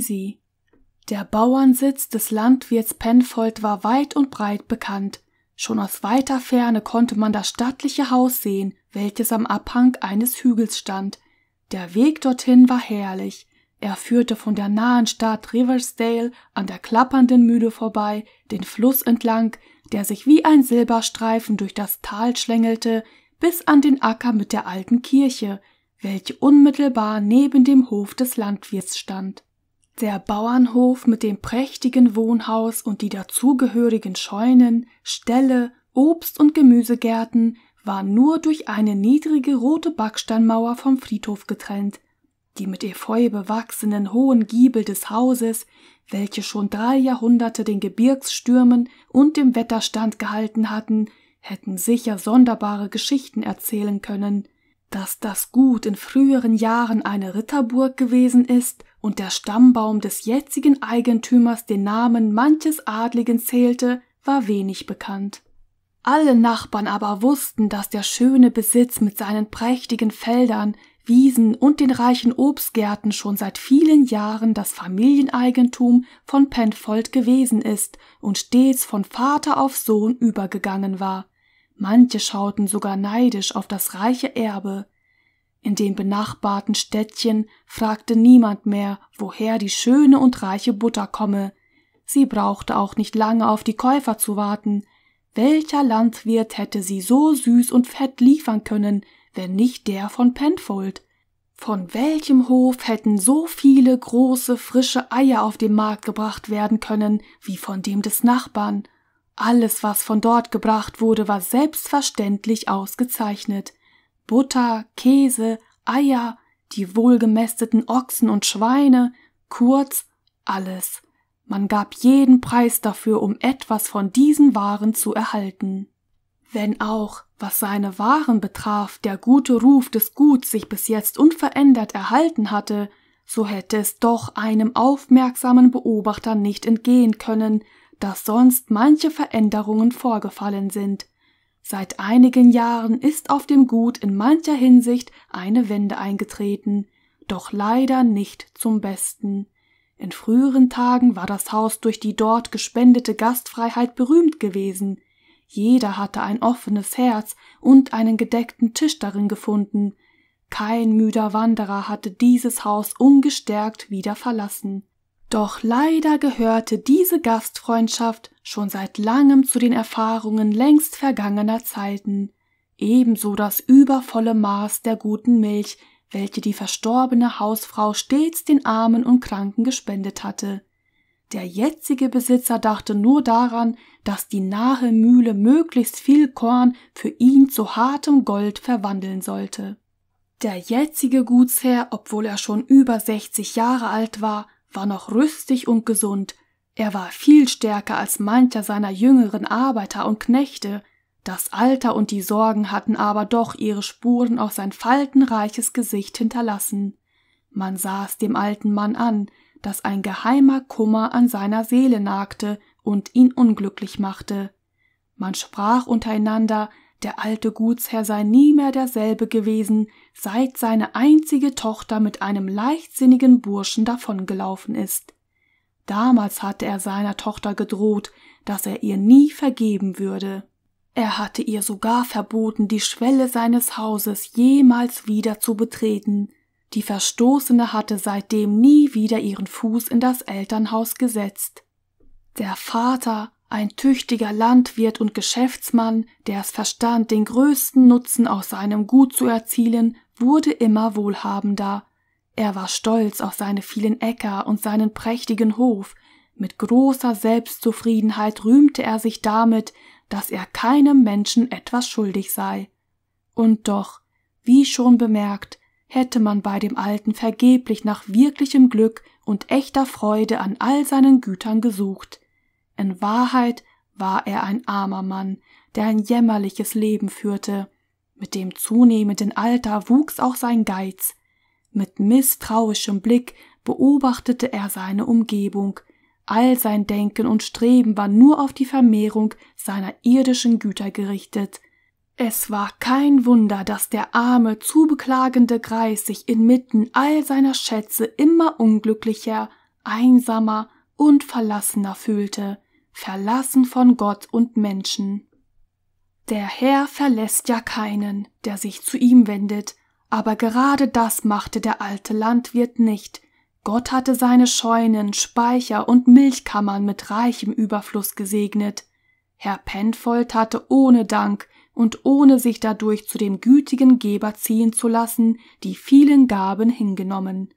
Assisi. Der Bauernsitz des Landwirts Penfold war weit und breit bekannt. Schon aus weiter Ferne konnte man das stattliche Haus sehen, welches am Abhang eines Hügels stand. Der Weg dorthin war herrlich. Er führte von der nahen Stadt Riversdale an der klappernden Mühle vorbei, den Fluss entlang, der sich wie ein Silberstreifen durch das Tal schlängelte, bis an den Acker mit der alten Kirche, welche unmittelbar neben dem Hof des Landwirts stand der Bauernhof mit dem prächtigen Wohnhaus und die dazugehörigen Scheunen, Ställe, Obst- und Gemüsegärten war nur durch eine niedrige rote Backsteinmauer vom Friedhof getrennt. Die mit Efeu bewachsenen hohen Giebel des Hauses, welche schon drei Jahrhunderte den Gebirgsstürmen und dem Wetterstand gehalten hatten, hätten sicher sonderbare Geschichten erzählen können. Dass das Gut in früheren Jahren eine Ritterburg gewesen ist, und der Stammbaum des jetzigen Eigentümers den Namen manches Adligen zählte, war wenig bekannt. Alle Nachbarn aber wussten, dass der schöne Besitz mit seinen prächtigen Feldern, Wiesen und den reichen Obstgärten schon seit vielen Jahren das Familieneigentum von Penfold gewesen ist und stets von Vater auf Sohn übergegangen war. Manche schauten sogar neidisch auf das reiche Erbe. In den benachbarten Städtchen fragte niemand mehr, woher die schöne und reiche Butter komme. Sie brauchte auch nicht lange auf die Käufer zu warten. Welcher Landwirt hätte sie so süß und fett liefern können, wenn nicht der von Penfold? Von welchem Hof hätten so viele große, frische Eier auf den Markt gebracht werden können, wie von dem des Nachbarn? Alles, was von dort gebracht wurde, war selbstverständlich ausgezeichnet. Butter, Käse, Eier, die wohlgemästeten Ochsen und Schweine, kurz alles. Man gab jeden Preis dafür, um etwas von diesen Waren zu erhalten. Wenn auch, was seine Waren betraf, der gute Ruf des Guts sich bis jetzt unverändert erhalten hatte, so hätte es doch einem aufmerksamen Beobachter nicht entgehen können, dass sonst manche Veränderungen vorgefallen sind, Seit einigen Jahren ist auf dem Gut in mancher Hinsicht eine Wende eingetreten, doch leider nicht zum Besten. In früheren Tagen war das Haus durch die dort gespendete Gastfreiheit berühmt gewesen. Jeder hatte ein offenes Herz und einen gedeckten Tisch darin gefunden. Kein müder Wanderer hatte dieses Haus ungestärkt wieder verlassen. Doch leider gehörte diese Gastfreundschaft schon seit langem zu den Erfahrungen längst vergangener Zeiten, ebenso das übervolle Maß der guten Milch, welche die verstorbene Hausfrau stets den Armen und Kranken gespendet hatte. Der jetzige Besitzer dachte nur daran, dass die nahe Mühle möglichst viel Korn für ihn zu hartem Gold verwandeln sollte. Der jetzige Gutsherr, obwohl er schon über 60 Jahre alt war, war noch rüstig und gesund, er war viel stärker als mancher seiner jüngeren Arbeiter und Knechte, das Alter und die Sorgen hatten aber doch ihre Spuren auf sein faltenreiches Gesicht hinterlassen. Man sah es dem alten Mann an, dass ein geheimer Kummer an seiner Seele nagte und ihn unglücklich machte. Man sprach untereinander, der alte Gutsherr sei nie mehr derselbe gewesen, seit seine einzige Tochter mit einem leichtsinnigen Burschen davongelaufen ist. Damals hatte er seiner Tochter gedroht, dass er ihr nie vergeben würde. Er hatte ihr sogar verboten, die Schwelle seines Hauses jemals wieder zu betreten. Die Verstoßene hatte seitdem nie wieder ihren Fuß in das Elternhaus gesetzt. Der Vater ein tüchtiger Landwirt und Geschäftsmann, der es verstand, den größten Nutzen aus seinem Gut zu erzielen, wurde immer wohlhabender. Er war stolz auf seine vielen Äcker und seinen prächtigen Hof, mit großer Selbstzufriedenheit rühmte er sich damit, dass er keinem Menschen etwas schuldig sei. Und doch, wie schon bemerkt, hätte man bei dem Alten vergeblich nach wirklichem Glück und echter Freude an all seinen Gütern gesucht. In Wahrheit war er ein armer Mann, der ein jämmerliches Leben führte. Mit dem zunehmenden Alter wuchs auch sein Geiz. Mit misstrauischem Blick beobachtete er seine Umgebung. All sein Denken und Streben war nur auf die Vermehrung seiner irdischen Güter gerichtet. Es war kein Wunder, dass der arme, zu beklagende Greis sich inmitten all seiner Schätze immer unglücklicher, einsamer und verlassener fühlte verlassen von Gott und Menschen. Der Herr verlässt ja keinen, der sich zu ihm wendet, aber gerade das machte der alte Landwirt nicht. Gott hatte seine Scheunen, Speicher und Milchkammern mit reichem Überfluss gesegnet. Herr Penfold hatte ohne Dank und ohne sich dadurch zu dem gütigen Geber ziehen zu lassen, die vielen Gaben hingenommen.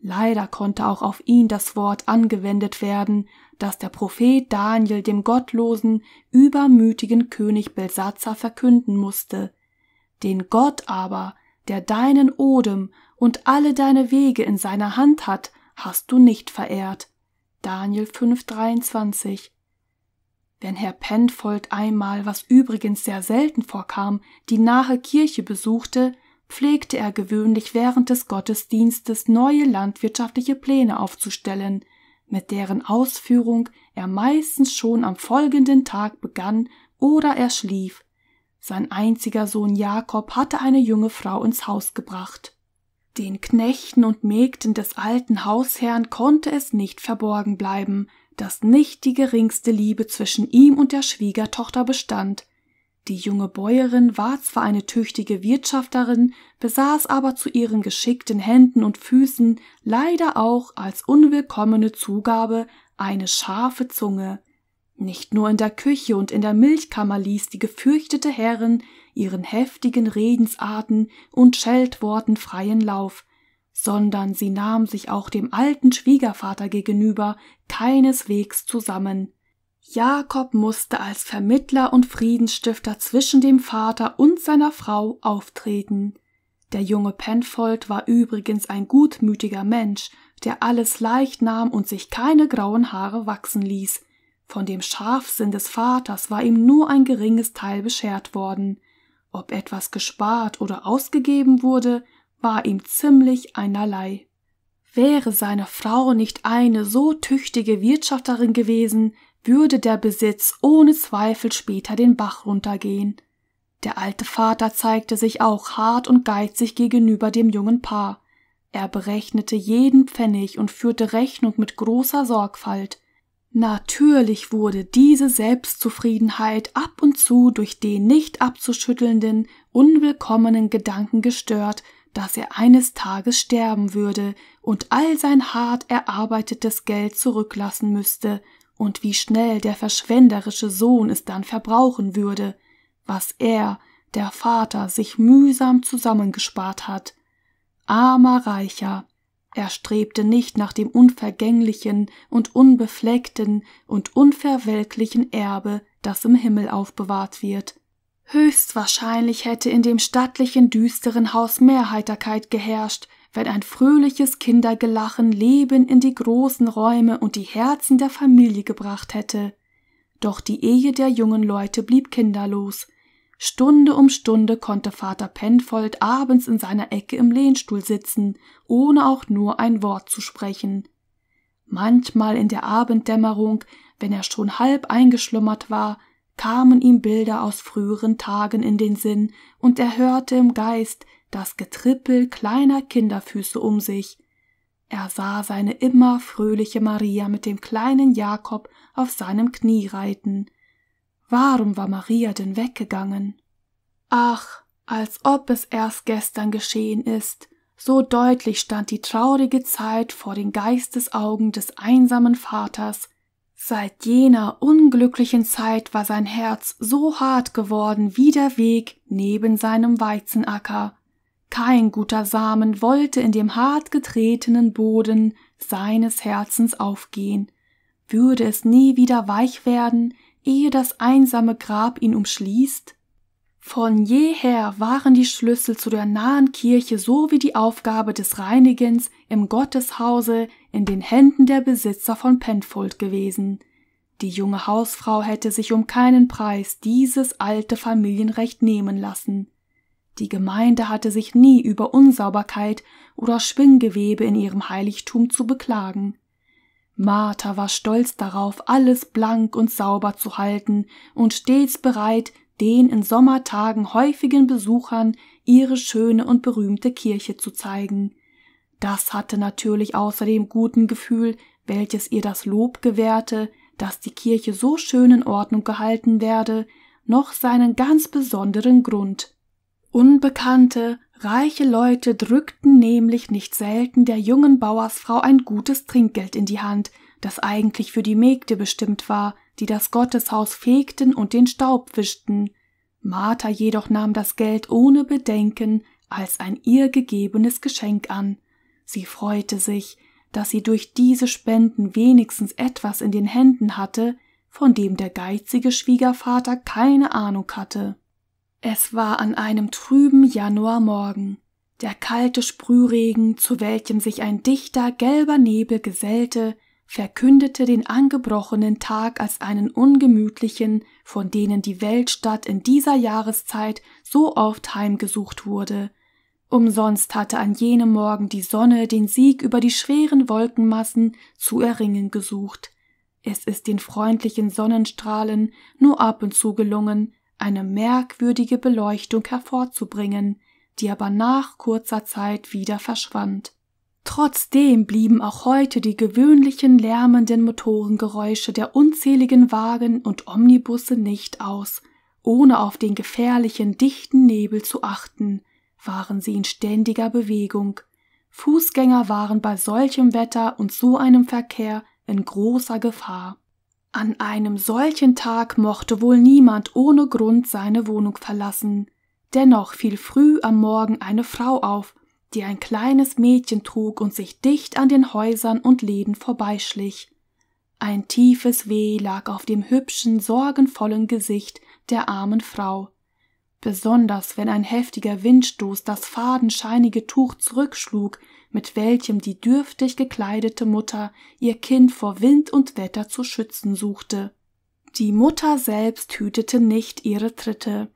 Leider konnte auch auf ihn das Wort angewendet werden, das der Prophet Daniel dem gottlosen, übermütigen König Belsatzer verkünden musste, den Gott aber, der deinen Odem und alle deine Wege in seiner Hand hat, hast du nicht verehrt. Daniel 5,23 Wenn Herr Penfold einmal, was übrigens sehr selten vorkam, die nahe Kirche besuchte, pflegte er gewöhnlich während des Gottesdienstes neue landwirtschaftliche Pläne aufzustellen, mit deren Ausführung er meistens schon am folgenden Tag begann oder er schlief. Sein einziger Sohn Jakob hatte eine junge Frau ins Haus gebracht. Den Knechten und Mägden des alten Hausherrn konnte es nicht verborgen bleiben, dass nicht die geringste Liebe zwischen ihm und der Schwiegertochter bestand, die junge Bäuerin war zwar eine tüchtige Wirtschafterin, besaß aber zu ihren geschickten Händen und Füßen leider auch als unwillkommene Zugabe eine scharfe Zunge. Nicht nur in der Küche und in der Milchkammer ließ die gefürchtete Herrin ihren heftigen Redensarten und Scheltworten freien Lauf, sondern sie nahm sich auch dem alten Schwiegervater gegenüber keineswegs zusammen. Jakob musste als Vermittler und Friedensstifter zwischen dem Vater und seiner Frau auftreten. Der junge Penfold war übrigens ein gutmütiger Mensch, der alles leicht nahm und sich keine grauen Haare wachsen ließ. Von dem Scharfsinn des Vaters war ihm nur ein geringes Teil beschert worden. Ob etwas gespart oder ausgegeben wurde, war ihm ziemlich einerlei. Wäre seine Frau nicht eine so tüchtige Wirtschafterin gewesen, würde der Besitz ohne Zweifel später den Bach runtergehen. Der alte Vater zeigte sich auch hart und geizig gegenüber dem jungen Paar. Er berechnete jeden Pfennig und führte Rechnung mit großer Sorgfalt. Natürlich wurde diese Selbstzufriedenheit ab und zu durch den nicht abzuschüttelnden, unwillkommenen Gedanken gestört, dass er eines Tages sterben würde und all sein hart erarbeitetes Geld zurücklassen müsste, und wie schnell der verschwenderische Sohn es dann verbrauchen würde, was er, der Vater, sich mühsam zusammengespart hat. Armer Reicher, er strebte nicht nach dem unvergänglichen und unbefleckten und unverwelklichen Erbe, das im Himmel aufbewahrt wird, Höchstwahrscheinlich hätte in dem stattlichen, düsteren Haus mehr Heiterkeit geherrscht, wenn ein fröhliches Kindergelachen Leben in die großen Räume und die Herzen der Familie gebracht hätte. Doch die Ehe der jungen Leute blieb kinderlos. Stunde um Stunde konnte Vater Penfold abends in seiner Ecke im Lehnstuhl sitzen, ohne auch nur ein Wort zu sprechen. Manchmal in der Abenddämmerung, wenn er schon halb eingeschlummert war, kamen ihm Bilder aus früheren Tagen in den Sinn, und er hörte im Geist das Getrippel kleiner Kinderfüße um sich. Er sah seine immer fröhliche Maria mit dem kleinen Jakob auf seinem Knie reiten. Warum war Maria denn weggegangen? Ach, als ob es erst gestern geschehen ist, so deutlich stand die traurige Zeit vor den Geistesaugen des einsamen Vaters, Seit jener unglücklichen Zeit war sein Herz so hart geworden wie der Weg neben seinem Weizenacker. Kein guter Samen wollte in dem hart getretenen Boden seines Herzens aufgehen. Würde es nie wieder weich werden, ehe das einsame Grab ihn umschließt? Von jeher waren die Schlüssel zu der nahen Kirche sowie die Aufgabe des Reinigens im Gotteshause in den Händen der Besitzer von Penfold gewesen. Die junge Hausfrau hätte sich um keinen Preis dieses alte Familienrecht nehmen lassen. Die Gemeinde hatte sich nie über Unsauberkeit oder Schwinggewebe in ihrem Heiligtum zu beklagen. Martha war stolz darauf, alles blank und sauber zu halten und stets bereit, den in Sommertagen häufigen Besuchern ihre schöne und berühmte Kirche zu zeigen. Das hatte natürlich außer dem guten Gefühl, welches ihr das Lob gewährte, dass die Kirche so schön in Ordnung gehalten werde, noch seinen ganz besonderen Grund. Unbekannte, reiche Leute drückten nämlich nicht selten der jungen Bauersfrau ein gutes Trinkgeld in die Hand, das eigentlich für die Mägde bestimmt war, die das Gotteshaus fegten und den Staub wischten. Martha jedoch nahm das Geld ohne Bedenken als ein ihr gegebenes Geschenk an. Sie freute sich, dass sie durch diese Spenden wenigstens etwas in den Händen hatte, von dem der geizige Schwiegervater keine Ahnung hatte. Es war an einem trüben Januarmorgen. Der kalte Sprühregen, zu welchem sich ein dichter gelber Nebel gesellte, verkündete den angebrochenen Tag als einen ungemütlichen, von denen die Weltstadt in dieser Jahreszeit so oft heimgesucht wurde. Umsonst hatte an jenem Morgen die Sonne den Sieg über die schweren Wolkenmassen zu erringen gesucht. Es ist den freundlichen Sonnenstrahlen nur ab und zu gelungen, eine merkwürdige Beleuchtung hervorzubringen, die aber nach kurzer Zeit wieder verschwand. Trotzdem blieben auch heute die gewöhnlichen lärmenden Motorengeräusche der unzähligen Wagen und Omnibusse nicht aus, ohne auf den gefährlichen dichten Nebel zu achten, waren sie in ständiger Bewegung. Fußgänger waren bei solchem Wetter und so einem Verkehr in großer Gefahr. An einem solchen Tag mochte wohl niemand ohne Grund seine Wohnung verlassen. Dennoch fiel früh am Morgen eine Frau auf, die ein kleines Mädchen trug und sich dicht an den Häusern und Läden vorbeischlich. Ein tiefes Weh lag auf dem hübschen, sorgenvollen Gesicht der armen Frau. Besonders wenn ein heftiger Windstoß das fadenscheinige Tuch zurückschlug, mit welchem die dürftig gekleidete Mutter ihr Kind vor Wind und Wetter zu schützen suchte. Die Mutter selbst hütete nicht ihre Tritte,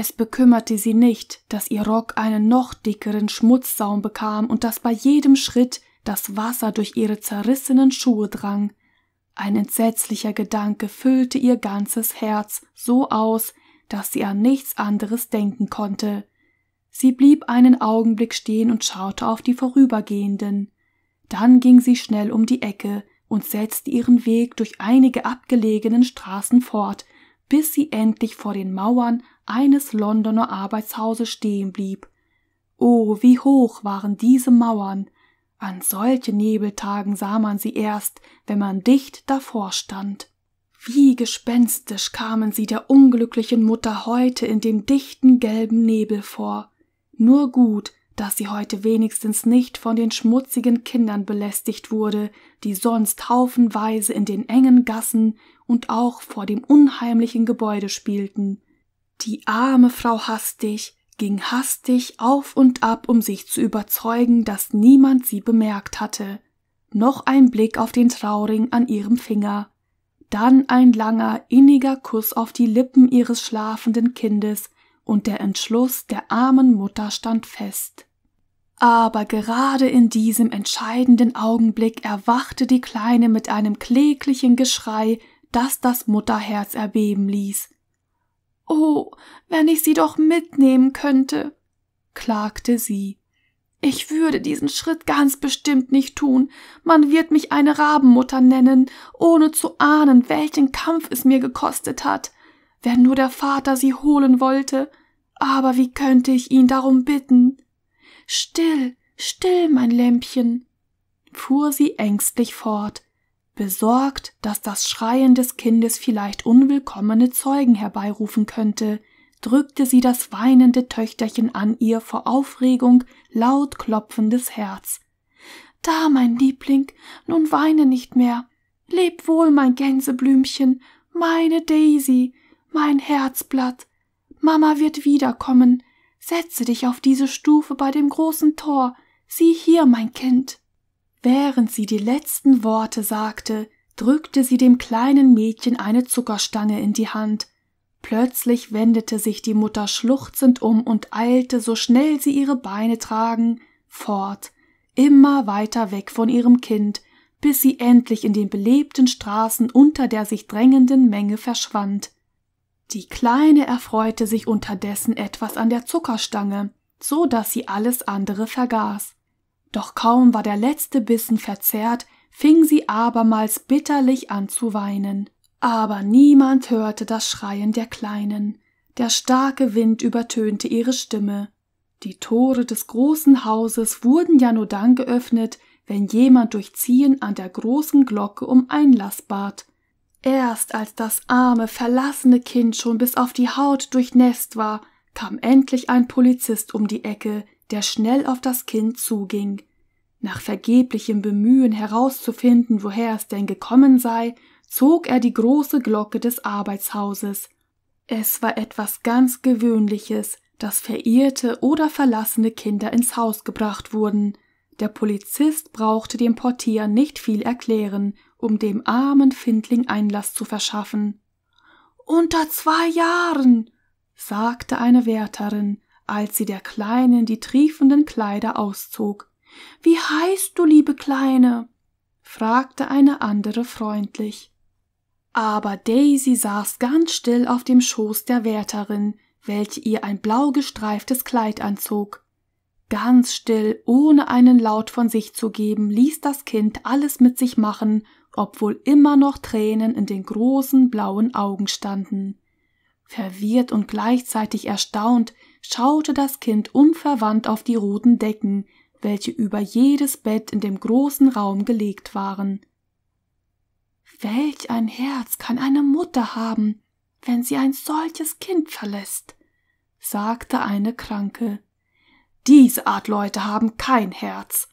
es bekümmerte sie nicht, dass ihr Rock einen noch dickeren Schmutzsaum bekam und dass bei jedem Schritt das Wasser durch ihre zerrissenen Schuhe drang. Ein entsetzlicher Gedanke füllte ihr ganzes Herz so aus, dass sie an nichts anderes denken konnte. Sie blieb einen Augenblick stehen und schaute auf die Vorübergehenden. Dann ging sie schnell um die Ecke und setzte ihren Weg durch einige abgelegenen Straßen fort, bis sie endlich vor den Mauern eines Londoner Arbeitshauses stehen blieb. Oh, wie hoch waren diese Mauern! An solchen Nebeltagen sah man sie erst, wenn man dicht davor stand. Wie gespenstisch kamen sie der unglücklichen Mutter heute in dem dichten gelben Nebel vor. Nur gut, dass sie heute wenigstens nicht von den schmutzigen Kindern belästigt wurde, die sonst haufenweise in den engen Gassen und auch vor dem unheimlichen Gebäude spielten. Die arme Frau Hastig ging hastig auf und ab, um sich zu überzeugen, dass niemand sie bemerkt hatte. Noch ein Blick auf den Trauring an ihrem Finger, dann ein langer, inniger Kuss auf die Lippen ihres schlafenden Kindes, und der Entschluss der armen Mutter stand fest. Aber gerade in diesem entscheidenden Augenblick erwachte die Kleine mit einem kläglichen Geschrei, das das Mutterherz erbeben ließ. Oh, wenn ich sie doch mitnehmen könnte, klagte sie. Ich würde diesen Schritt ganz bestimmt nicht tun. Man wird mich eine Rabenmutter nennen, ohne zu ahnen, welchen Kampf es mir gekostet hat. Wenn nur der Vater sie holen wollte. Aber wie könnte ich ihn darum bitten? Still, still, mein Lämpchen, fuhr sie ängstlich fort besorgt, dass das Schreien des Kindes vielleicht unwillkommene Zeugen herbeirufen könnte, drückte sie das weinende Töchterchen an ihr vor Aufregung laut klopfendes Herz. Da, mein Liebling, nun weine nicht mehr. Leb wohl, mein Gänseblümchen, meine Daisy, mein Herzblatt. Mama wird wiederkommen. Setze dich auf diese Stufe bei dem großen Tor. Sieh hier, mein Kind. Während sie die letzten Worte sagte, drückte sie dem kleinen Mädchen eine Zuckerstange in die Hand. Plötzlich wendete sich die Mutter schluchzend um und eilte, so schnell sie ihre Beine tragen, fort, immer weiter weg von ihrem Kind, bis sie endlich in den belebten Straßen unter der sich drängenden Menge verschwand. Die Kleine erfreute sich unterdessen etwas an der Zuckerstange, so dass sie alles andere vergaß. Doch kaum war der letzte Bissen verzehrt, fing sie abermals bitterlich an zu weinen. Aber niemand hörte das Schreien der Kleinen. Der starke Wind übertönte ihre Stimme. Die Tore des großen Hauses wurden ja nur dann geöffnet, wenn jemand durch Ziehen an der großen Glocke um Einlass bat. Erst als das arme, verlassene Kind schon bis auf die Haut durchnässt war, kam endlich ein Polizist um die Ecke, der schnell auf das Kind zuging. Nach vergeblichem Bemühen herauszufinden, woher es denn gekommen sei, zog er die große Glocke des Arbeitshauses. Es war etwas ganz Gewöhnliches, dass verirrte oder verlassene Kinder ins Haus gebracht wurden. Der Polizist brauchte dem Portier nicht viel erklären, um dem armen Findling Einlass zu verschaffen. Unter zwei Jahren, sagte eine Wärterin, als sie der Kleinen die triefenden Kleider auszog. Wie heißt du, liebe Kleine? fragte eine andere freundlich. Aber Daisy saß ganz still auf dem Schoß der Wärterin, welche ihr ein blau gestreiftes Kleid anzog. Ganz still, ohne einen Laut von sich zu geben, ließ das Kind alles mit sich machen, obwohl immer noch Tränen in den großen blauen Augen standen. Verwirrt und gleichzeitig erstaunt schaute das Kind unverwandt auf die roten Decken, welche über jedes Bett in dem großen Raum gelegt waren. Welch ein Herz kann eine Mutter haben, wenn sie ein solches Kind verlässt, sagte eine Kranke. Diese Art Leute haben kein Herz,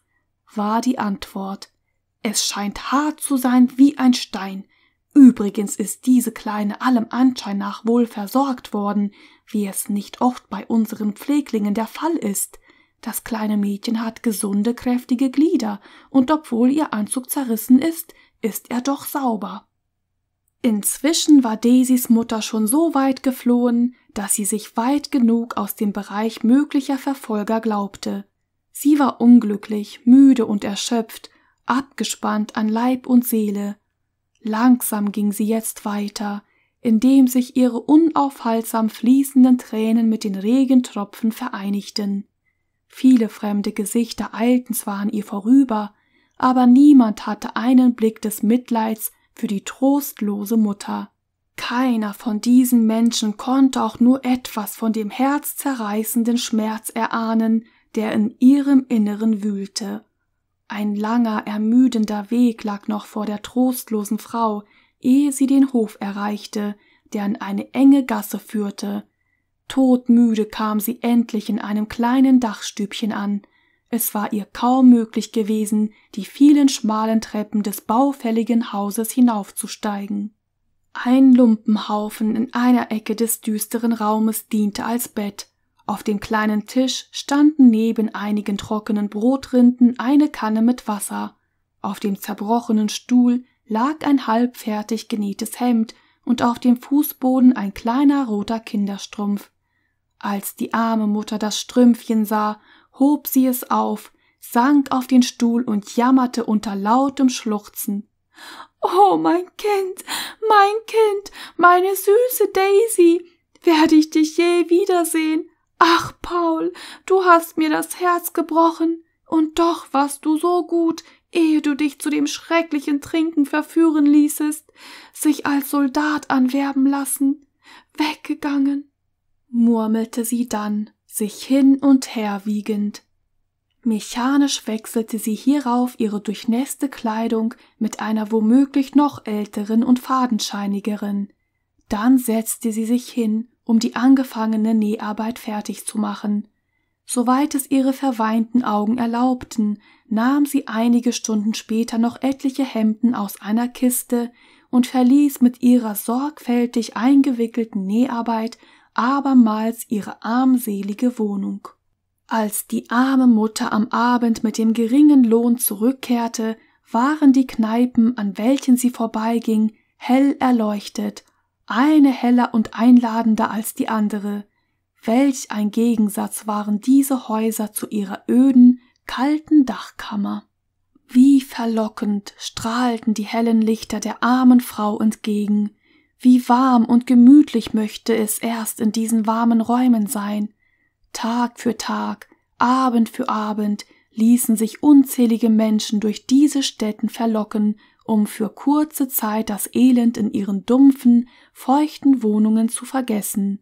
war die Antwort. Es scheint hart zu sein wie ein Stein, Übrigens ist diese Kleine allem Anschein nach wohl versorgt worden, wie es nicht oft bei unseren Pfleglingen der Fall ist. Das kleine Mädchen hat gesunde, kräftige Glieder, und obwohl ihr Anzug zerrissen ist, ist er doch sauber. Inzwischen war Daisys Mutter schon so weit geflohen, dass sie sich weit genug aus dem Bereich möglicher Verfolger glaubte. Sie war unglücklich, müde und erschöpft, abgespannt an Leib und Seele, Langsam ging sie jetzt weiter, indem sich ihre unaufhaltsam fließenden Tränen mit den Regentropfen vereinigten. Viele fremde Gesichter eilten zwar an ihr vorüber, aber niemand hatte einen Blick des Mitleids für die trostlose Mutter. Keiner von diesen Menschen konnte auch nur etwas von dem herzzerreißenden Schmerz erahnen, der in ihrem Inneren wühlte. Ein langer, ermüdender Weg lag noch vor der trostlosen Frau, ehe sie den Hof erreichte, der an eine enge Gasse führte. Todmüde kam sie endlich in einem kleinen Dachstübchen an. Es war ihr kaum möglich gewesen, die vielen schmalen Treppen des baufälligen Hauses hinaufzusteigen. Ein Lumpenhaufen in einer Ecke des düsteren Raumes diente als Bett, auf dem kleinen Tisch standen neben einigen trockenen Brotrinden eine Kanne mit Wasser. Auf dem zerbrochenen Stuhl lag ein halbfertig genähtes Hemd und auf dem Fußboden ein kleiner roter Kinderstrumpf. Als die arme Mutter das Strümpfchen sah, hob sie es auf, sank auf den Stuhl und jammerte unter lautem Schluchzen. Oh, mein Kind, mein Kind, meine süße Daisy, werde ich dich je wiedersehen? Ach, Paul, du hast mir das Herz gebrochen, und doch warst du so gut, ehe du dich zu dem schrecklichen Trinken verführen ließest, sich als Soldat anwerben lassen, weggegangen, murmelte sie dann, sich hin und her wiegend. Mechanisch wechselte sie hierauf ihre durchnässte Kleidung mit einer womöglich noch älteren und fadenscheinigeren. Dann setzte sie sich hin um die angefangene Näharbeit fertig zu machen. Soweit es ihre verweinten Augen erlaubten, nahm sie einige Stunden später noch etliche Hemden aus einer Kiste und verließ mit ihrer sorgfältig eingewickelten Näharbeit abermals ihre armselige Wohnung. Als die arme Mutter am Abend mit dem geringen Lohn zurückkehrte, waren die Kneipen, an welchen sie vorbeiging, hell erleuchtet eine heller und einladender als die andere. Welch ein Gegensatz waren diese Häuser zu ihrer öden, kalten Dachkammer. Wie verlockend strahlten die hellen Lichter der armen Frau entgegen, wie warm und gemütlich möchte es erst in diesen warmen Räumen sein. Tag für Tag, Abend für Abend ließen sich unzählige Menschen durch diese Stätten verlocken um für kurze Zeit das Elend in ihren dumpfen, feuchten Wohnungen zu vergessen,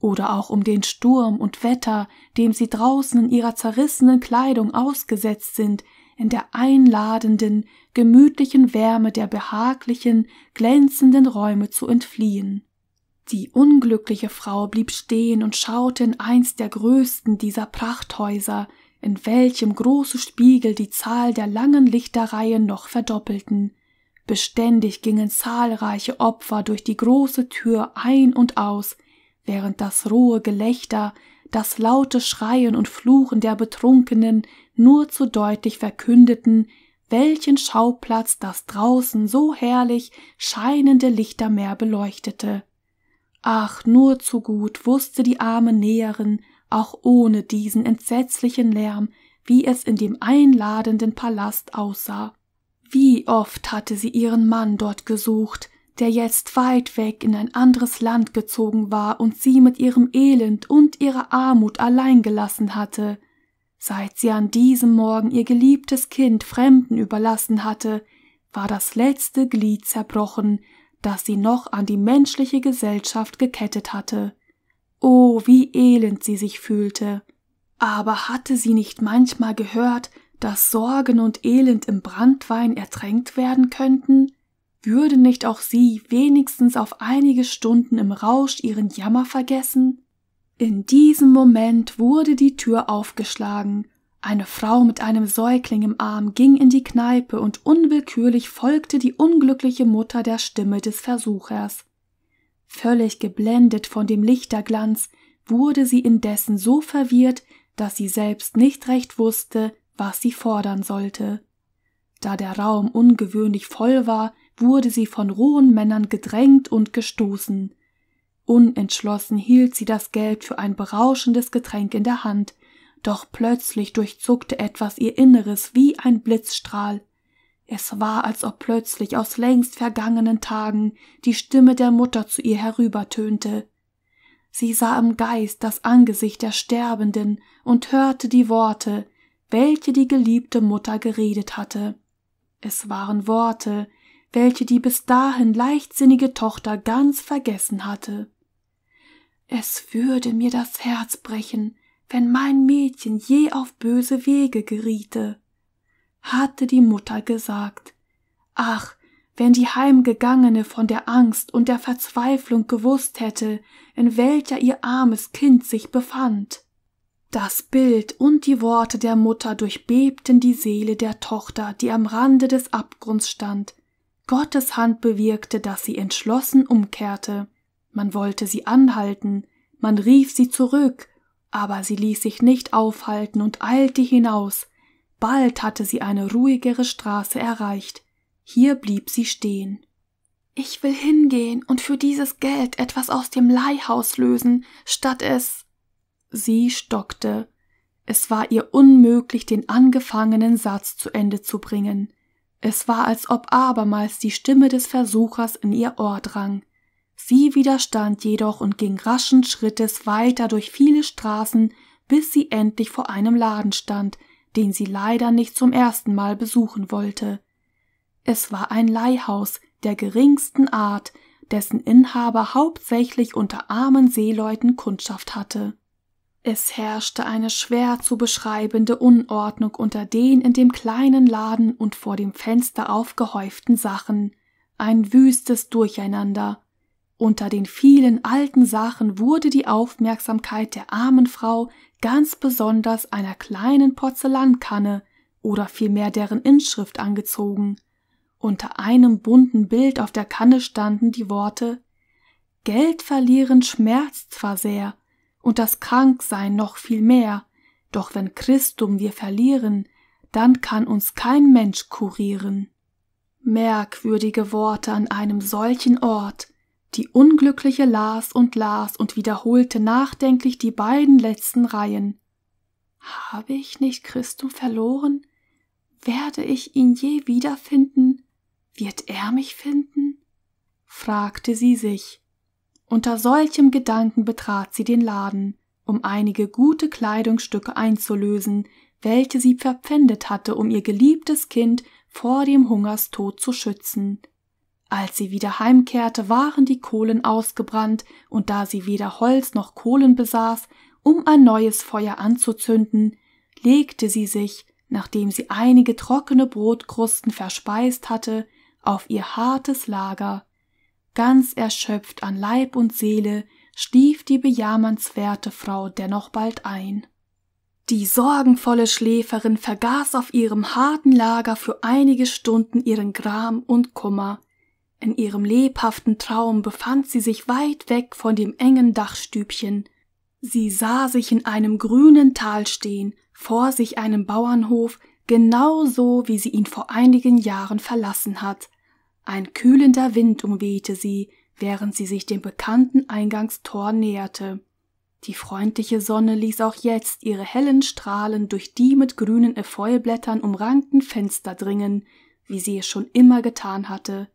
oder auch um den Sturm und Wetter, dem sie draußen in ihrer zerrissenen Kleidung ausgesetzt sind, in der einladenden, gemütlichen Wärme der behaglichen, glänzenden Räume zu entfliehen. Die unglückliche Frau blieb stehen und schaute in eins der größten dieser Prachthäuser, in welchem große Spiegel die Zahl der langen Lichterreihen noch verdoppelten. Beständig gingen zahlreiche Opfer durch die große Tür ein und aus, während das rohe Gelächter, das laute Schreien und Fluchen der Betrunkenen nur zu deutlich verkündeten, welchen Schauplatz das draußen so herrlich scheinende Lichtermeer beleuchtete. Ach, nur zu gut wusste die arme Näherin, auch ohne diesen entsetzlichen Lärm, wie es in dem einladenden Palast aussah. Wie oft hatte sie ihren Mann dort gesucht, der jetzt weit weg in ein anderes Land gezogen war und sie mit ihrem Elend und ihrer Armut allein gelassen hatte. Seit sie an diesem Morgen ihr geliebtes Kind Fremden überlassen hatte, war das letzte Glied zerbrochen, das sie noch an die menschliche Gesellschaft gekettet hatte. Oh, wie elend sie sich fühlte. Aber hatte sie nicht manchmal gehört, dass Sorgen und Elend im Brandwein ertränkt werden könnten? Würde nicht auch sie wenigstens auf einige Stunden im Rausch ihren Jammer vergessen? In diesem Moment wurde die Tür aufgeschlagen. Eine Frau mit einem Säugling im Arm ging in die Kneipe und unwillkürlich folgte die unglückliche Mutter der Stimme des Versuchers. Völlig geblendet von dem Lichterglanz wurde sie indessen so verwirrt, dass sie selbst nicht recht wusste, was sie fordern sollte. Da der Raum ungewöhnlich voll war, wurde sie von rohen Männern gedrängt und gestoßen. Unentschlossen hielt sie das Geld für ein berauschendes Getränk in der Hand, doch plötzlich durchzuckte etwas ihr Inneres wie ein Blitzstrahl, es war, als ob plötzlich aus längst vergangenen Tagen die Stimme der Mutter zu ihr herübertönte. Sie sah im Geist das Angesicht der Sterbenden und hörte die Worte, welche die geliebte Mutter geredet hatte. Es waren Worte, welche die bis dahin leichtsinnige Tochter ganz vergessen hatte. Es würde mir das Herz brechen, wenn mein Mädchen je auf böse Wege geriete hatte die Mutter gesagt. Ach, wenn die Heimgegangene von der Angst und der Verzweiflung gewusst hätte, in welcher ihr armes Kind sich befand. Das Bild und die Worte der Mutter durchbebten die Seele der Tochter, die am Rande des Abgrunds stand. Gottes Hand bewirkte, dass sie entschlossen umkehrte. Man wollte sie anhalten, man rief sie zurück, aber sie ließ sich nicht aufhalten und eilte hinaus, Bald hatte sie eine ruhigere Straße erreicht. Hier blieb sie stehen. Ich will hingehen und für dieses Geld etwas aus dem Leihhaus lösen, statt es. Sie stockte. Es war ihr unmöglich, den angefangenen Satz zu Ende zu bringen. Es war, als ob abermals die Stimme des Versuchers in ihr Ohr drang. Sie widerstand jedoch und ging raschen Schrittes weiter durch viele Straßen, bis sie endlich vor einem Laden stand, den sie leider nicht zum ersten Mal besuchen wollte. Es war ein Leihhaus der geringsten Art, dessen Inhaber hauptsächlich unter armen Seeleuten Kundschaft hatte. Es herrschte eine schwer zu beschreibende Unordnung unter den in dem kleinen Laden und vor dem Fenster aufgehäuften Sachen, ein wüstes Durcheinander, unter den vielen alten Sachen wurde die Aufmerksamkeit der armen Frau ganz besonders einer kleinen Porzellankanne oder vielmehr deren Inschrift angezogen. Unter einem bunten Bild auf der Kanne standen die Worte Geld verlieren schmerzt zwar sehr und das Kranksein noch viel mehr, doch wenn Christum wir verlieren, dann kann uns kein Mensch kurieren. Merkwürdige Worte an einem solchen Ort, die Unglückliche las und las und wiederholte nachdenklich die beiden letzten Reihen. Habe ich nicht Christum verloren? Werde ich ihn je wiederfinden? Wird er mich finden? fragte sie sich. Unter solchem Gedanken betrat sie den Laden, um einige gute Kleidungsstücke einzulösen, welche sie verpfändet hatte, um ihr geliebtes Kind vor dem Hungerstod zu schützen. Als sie wieder heimkehrte, waren die Kohlen ausgebrannt, und da sie weder Holz noch Kohlen besaß, um ein neues Feuer anzuzünden, legte sie sich, nachdem sie einige trockene Brotkrusten verspeist hatte, auf ihr hartes Lager. Ganz erschöpft an Leib und Seele schlief die bejammernswerte Frau dennoch bald ein. Die sorgenvolle Schläferin vergaß auf ihrem harten Lager für einige Stunden ihren Gram und Kummer, in ihrem lebhaften Traum befand sie sich weit weg von dem engen Dachstübchen. Sie sah sich in einem grünen Tal stehen, vor sich einem Bauernhof, genau so, wie sie ihn vor einigen Jahren verlassen hat. Ein kühlender Wind umwehte sie, während sie sich dem bekannten Eingangstor näherte. Die freundliche Sonne ließ auch jetzt ihre hellen Strahlen durch die mit grünen Efeublättern umrankten Fenster dringen, wie sie es schon immer getan hatte.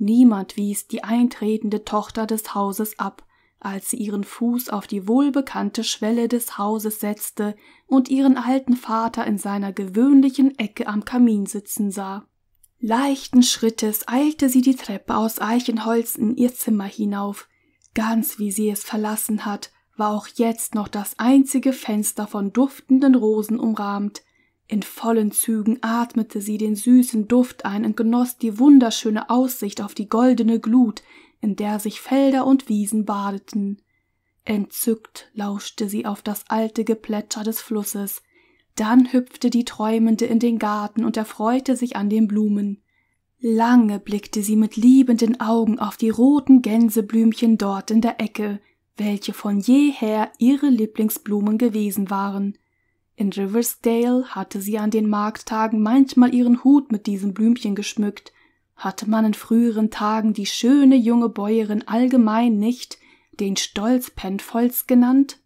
Niemand wies die eintretende Tochter des Hauses ab, als sie ihren Fuß auf die wohlbekannte Schwelle des Hauses setzte und ihren alten Vater in seiner gewöhnlichen Ecke am Kamin sitzen sah. Leichten Schrittes eilte sie die Treppe aus Eichenholz in ihr Zimmer hinauf. Ganz wie sie es verlassen hat, war auch jetzt noch das einzige Fenster von duftenden Rosen umrahmt, in vollen Zügen atmete sie den süßen Duft ein und genoss die wunderschöne Aussicht auf die goldene Glut, in der sich Felder und Wiesen badeten. Entzückt lauschte sie auf das alte Geplätscher des Flusses, dann hüpfte die Träumende in den Garten und erfreute sich an den Blumen. Lange blickte sie mit liebenden Augen auf die roten Gänseblümchen dort in der Ecke, welche von jeher ihre Lieblingsblumen gewesen waren. In Riversdale hatte sie an den Markttagen manchmal ihren Hut mit diesem Blümchen geschmückt, hatte man in früheren Tagen die schöne junge Bäuerin allgemein nicht den Stolz Penfolds genannt?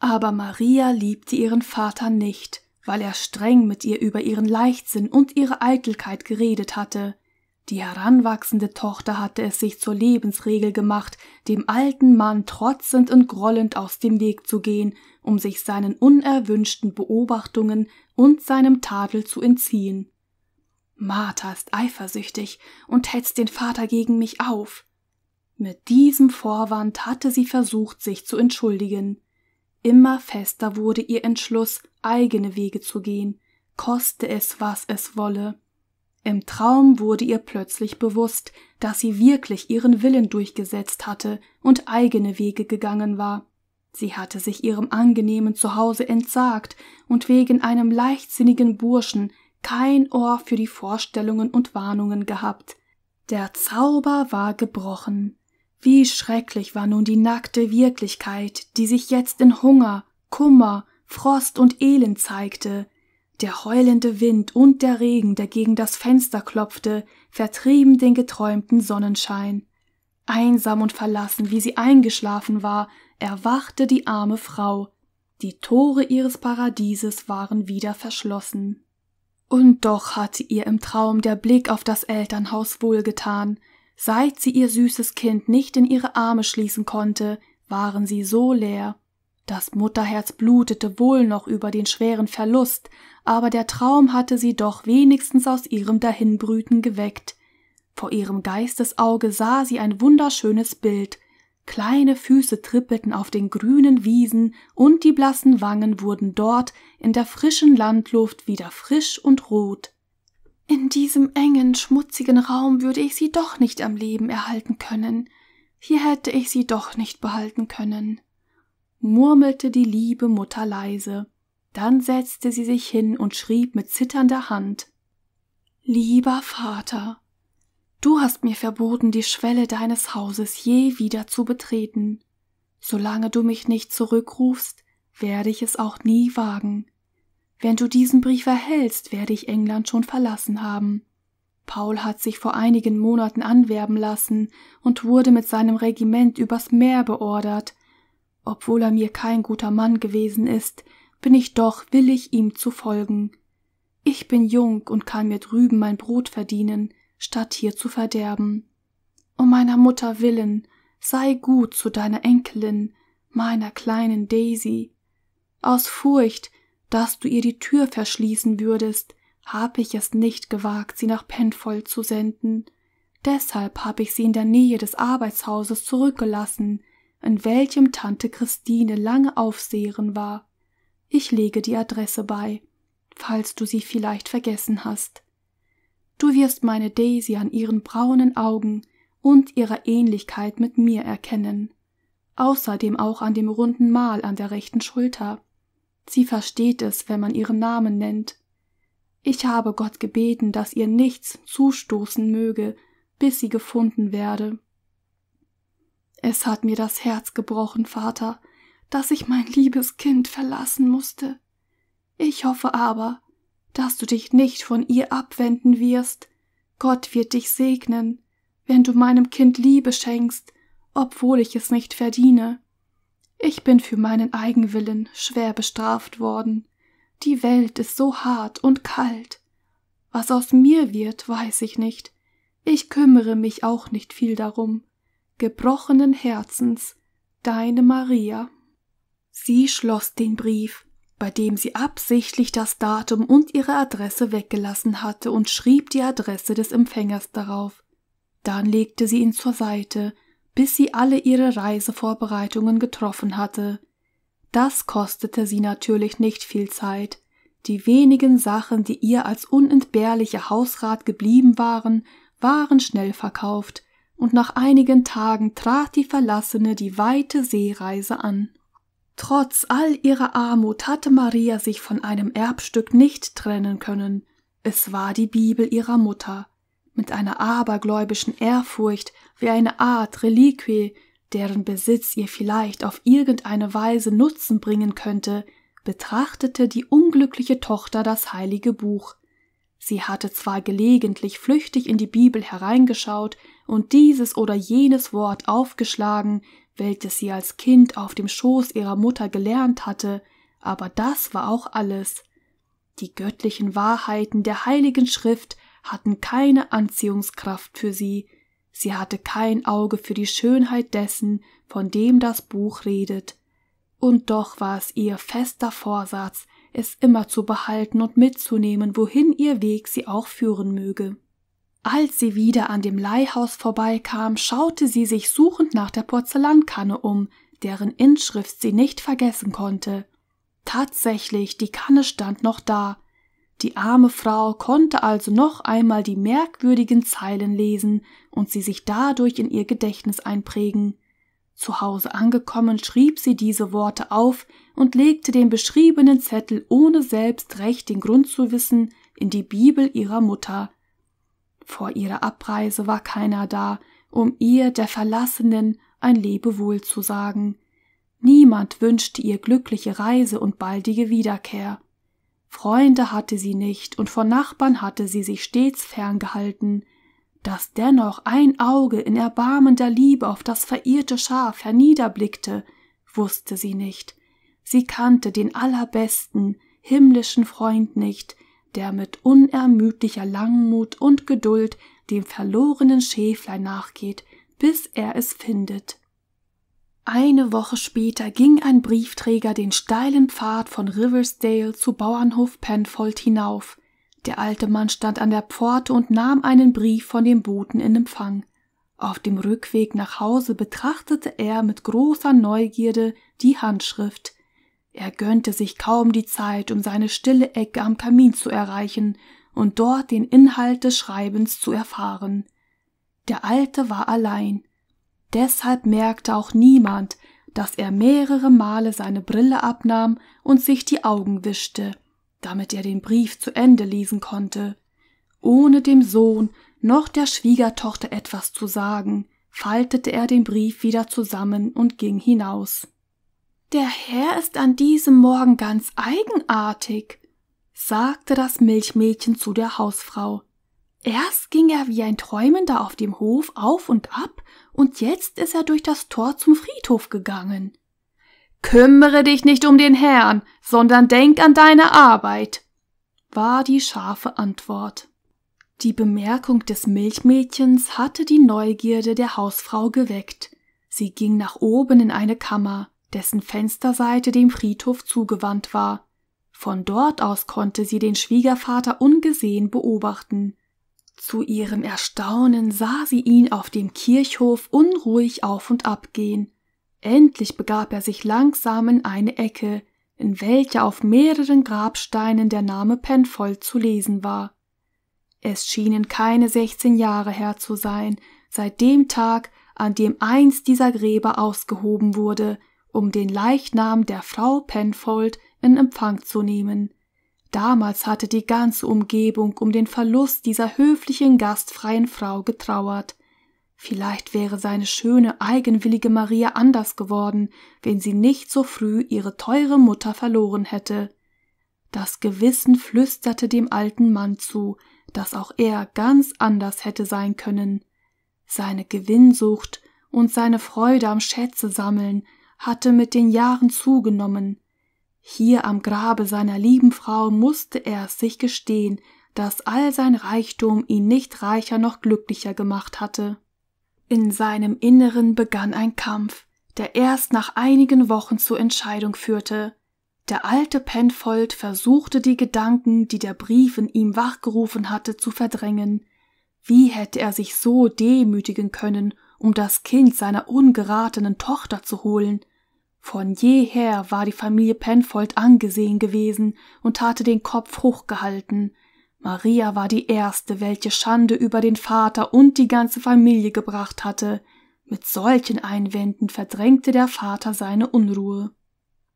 Aber Maria liebte ihren Vater nicht, weil er streng mit ihr über ihren Leichtsinn und ihre Eitelkeit geredet hatte. Die heranwachsende Tochter hatte es sich zur Lebensregel gemacht, dem alten Mann trotzend und grollend aus dem Weg zu gehen um sich seinen unerwünschten Beobachtungen und seinem Tadel zu entziehen. Martha ist eifersüchtig und hetzt den Vater gegen mich auf. Mit diesem Vorwand hatte sie versucht, sich zu entschuldigen. Immer fester wurde ihr Entschluss, eigene Wege zu gehen, koste es, was es wolle. Im Traum wurde ihr plötzlich bewusst, dass sie wirklich ihren Willen durchgesetzt hatte und eigene Wege gegangen war. Sie hatte sich ihrem angenehmen Zuhause entsagt und wegen einem leichtsinnigen Burschen kein Ohr für die Vorstellungen und Warnungen gehabt. Der Zauber war gebrochen. Wie schrecklich war nun die nackte Wirklichkeit, die sich jetzt in Hunger, Kummer, Frost und Elend zeigte. Der heulende Wind und der Regen, der gegen das Fenster klopfte, vertrieben den geträumten Sonnenschein. Einsam und verlassen, wie sie eingeschlafen war, erwachte die arme Frau, die Tore ihres Paradieses waren wieder verschlossen. Und doch hatte ihr im Traum der Blick auf das Elternhaus wohlgetan, seit sie ihr süßes Kind nicht in ihre Arme schließen konnte, waren sie so leer. Das Mutterherz blutete wohl noch über den schweren Verlust, aber der Traum hatte sie doch wenigstens aus ihrem Dahinbrüten geweckt. Vor ihrem Geistesauge sah sie ein wunderschönes Bild, Kleine Füße trippelten auf den grünen Wiesen und die blassen Wangen wurden dort in der frischen Landluft wieder frisch und rot. In diesem engen, schmutzigen Raum würde ich sie doch nicht am Leben erhalten können. Hier hätte ich sie doch nicht behalten können, murmelte die liebe Mutter leise. Dann setzte sie sich hin und schrieb mit zitternder Hand Lieber Vater, Du hast mir verboten, die Schwelle deines Hauses je wieder zu betreten. Solange du mich nicht zurückrufst, werde ich es auch nie wagen. Wenn du diesen Brief erhältst, werde ich England schon verlassen haben. Paul hat sich vor einigen Monaten anwerben lassen und wurde mit seinem Regiment übers Meer beordert. Obwohl er mir kein guter Mann gewesen ist, bin ich doch willig ihm zu folgen. Ich bin jung und kann mir drüben mein Brot verdienen, statt hier zu verderben. Um meiner Mutter willen, sei gut zu deiner Enkelin, meiner kleinen Daisy. Aus Furcht, dass du ihr die Tür verschließen würdest, habe ich es nicht gewagt, sie nach Penfold zu senden. Deshalb habe ich sie in der Nähe des Arbeitshauses zurückgelassen, in welchem Tante Christine lange Aufseherin war. Ich lege die Adresse bei, falls du sie vielleicht vergessen hast. Du wirst meine Daisy an ihren braunen Augen und ihrer Ähnlichkeit mit mir erkennen, außerdem auch an dem runden Mal an der rechten Schulter. Sie versteht es, wenn man ihren Namen nennt. Ich habe Gott gebeten, dass ihr nichts zustoßen möge, bis sie gefunden werde. Es hat mir das Herz gebrochen, Vater, dass ich mein liebes Kind verlassen musste. Ich hoffe aber, dass du dich nicht von ihr abwenden wirst. Gott wird dich segnen, wenn du meinem Kind Liebe schenkst, obwohl ich es nicht verdiene. Ich bin für meinen Eigenwillen schwer bestraft worden. Die Welt ist so hart und kalt. Was aus mir wird, weiß ich nicht. Ich kümmere mich auch nicht viel darum. Gebrochenen Herzens, deine Maria. Sie schloss den Brief bei dem sie absichtlich das Datum und ihre Adresse weggelassen hatte und schrieb die Adresse des Empfängers darauf. Dann legte sie ihn zur Seite, bis sie alle ihre Reisevorbereitungen getroffen hatte. Das kostete sie natürlich nicht viel Zeit. Die wenigen Sachen, die ihr als unentbehrlicher Hausrat geblieben waren, waren schnell verkauft, und nach einigen Tagen trat die Verlassene die weite Seereise an. Trotz all ihrer Armut hatte Maria sich von einem Erbstück nicht trennen können, es war die Bibel ihrer Mutter, mit einer abergläubischen Ehrfurcht wie eine Art Reliquie, deren Besitz ihr vielleicht auf irgendeine Weise Nutzen bringen könnte, betrachtete die unglückliche Tochter das heilige Buch. Sie hatte zwar gelegentlich flüchtig in die Bibel hereingeschaut und dieses oder jenes Wort aufgeschlagen, welches sie als Kind auf dem Schoß ihrer Mutter gelernt hatte, aber das war auch alles. Die göttlichen Wahrheiten der heiligen Schrift hatten keine Anziehungskraft für sie, sie hatte kein Auge für die Schönheit dessen, von dem das Buch redet. Und doch war es ihr fester Vorsatz, es immer zu behalten und mitzunehmen, wohin ihr Weg sie auch führen möge. Als sie wieder an dem Leihhaus vorbeikam, schaute sie sich suchend nach der Porzellankanne um, deren Inschrift sie nicht vergessen konnte. Tatsächlich, die Kanne stand noch da. Die arme Frau konnte also noch einmal die merkwürdigen Zeilen lesen und sie sich dadurch in ihr Gedächtnis einprägen. Zu Hause angekommen, schrieb sie diese Worte auf und legte den beschriebenen Zettel, ohne selbst recht den Grund zu wissen, in die Bibel ihrer Mutter, vor ihrer Abreise war keiner da, um ihr, der Verlassenen, ein Lebewohl zu sagen. Niemand wünschte ihr glückliche Reise und baldige Wiederkehr. Freunde hatte sie nicht und von Nachbarn hatte sie sich stets ferngehalten. Dass dennoch ein Auge in erbarmender Liebe auf das verirrte Schaf herniederblickte, wusste sie nicht. Sie kannte den allerbesten, himmlischen Freund nicht, der mit unermüdlicher Langmut und Geduld dem verlorenen Schäflein nachgeht, bis er es findet. Eine Woche später ging ein Briefträger den steilen Pfad von Riversdale zu Bauernhof Penfold hinauf. Der alte Mann stand an der Pforte und nahm einen Brief von dem Boten in Empfang. Auf dem Rückweg nach Hause betrachtete er mit großer Neugierde die Handschrift, er gönnte sich kaum die Zeit, um seine stille Ecke am Kamin zu erreichen und dort den Inhalt des Schreibens zu erfahren. Der Alte war allein. Deshalb merkte auch niemand, dass er mehrere Male seine Brille abnahm und sich die Augen wischte, damit er den Brief zu Ende lesen konnte. Ohne dem Sohn noch der Schwiegertochter etwas zu sagen, faltete er den Brief wieder zusammen und ging hinaus. Der Herr ist an diesem Morgen ganz eigenartig, sagte das Milchmädchen zu der Hausfrau. Erst ging er wie ein Träumender auf dem Hof auf und ab, und jetzt ist er durch das Tor zum Friedhof gegangen. Kümmere dich nicht um den Herrn, sondern denk an deine Arbeit, war die scharfe Antwort. Die Bemerkung des Milchmädchens hatte die Neugierde der Hausfrau geweckt. Sie ging nach oben in eine Kammer dessen Fensterseite dem Friedhof zugewandt war. Von dort aus konnte sie den Schwiegervater ungesehen beobachten. Zu ihrem Erstaunen sah sie ihn auf dem Kirchhof unruhig auf und ab gehen. Endlich begab er sich langsam in eine Ecke, in welcher auf mehreren Grabsteinen der Name Penfold zu lesen war. Es schienen keine sechzehn Jahre her zu sein, seit dem Tag, an dem eins dieser Gräber ausgehoben wurde, um den Leichnam der Frau Penfold in Empfang zu nehmen. Damals hatte die ganze Umgebung um den Verlust dieser höflichen, gastfreien Frau getrauert. Vielleicht wäre seine schöne, eigenwillige Maria anders geworden, wenn sie nicht so früh ihre teure Mutter verloren hätte. Das Gewissen flüsterte dem alten Mann zu, dass auch er ganz anders hätte sein können. Seine Gewinnsucht und seine Freude am Schätze sammeln hatte mit den Jahren zugenommen. Hier am Grabe seiner lieben Frau musste er es sich gestehen, dass all sein Reichtum ihn nicht reicher noch glücklicher gemacht hatte. In seinem Inneren begann ein Kampf, der erst nach einigen Wochen zur Entscheidung führte. Der alte Penfold versuchte die Gedanken, die der Brief in ihm wachgerufen hatte, zu verdrängen. Wie hätte er sich so demütigen können, um das Kind seiner ungeratenen Tochter zu holen? Von jeher war die Familie Penfold angesehen gewesen und hatte den Kopf hochgehalten. Maria war die erste, welche Schande über den Vater und die ganze Familie gebracht hatte. Mit solchen Einwänden verdrängte der Vater seine Unruhe.